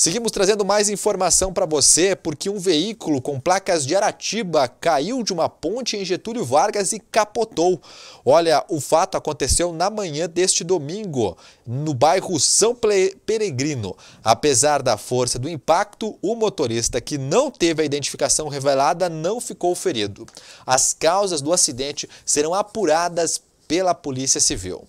Seguimos trazendo mais informação para você, porque um veículo com placas de Aratiba caiu de uma ponte em Getúlio Vargas e capotou. Olha, o fato aconteceu na manhã deste domingo, no bairro São Peregrino. Apesar da força do impacto, o motorista que não teve a identificação revelada não ficou ferido. As causas do acidente serão apuradas pela Polícia Civil.